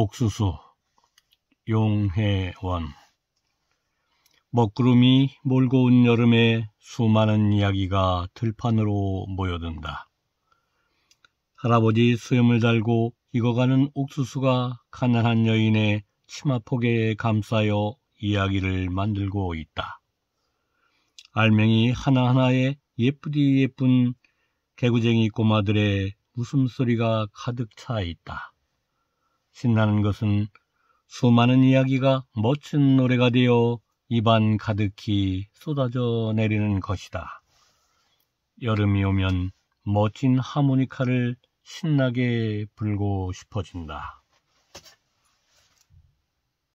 옥수수 용해원 먹구름이 몰고 온 여름에 수많은 이야기가 들판으로 모여든다. 할아버지 수염을 달고 익어가는 옥수수가 가난한 여인의 치마폭에 감싸여 이야기를 만들고 있다. 알맹이 하나하나에 예쁘디 예쁜 개구쟁이 꼬마들의 웃음소리가 가득 차 있다. 신나는 것은 수많은 이야기가 멋진 노래가 되어 입안 가득히 쏟아져 내리는 것이다. 여름이 오면 멋진 하모니카를 신나게 불고 싶어진다.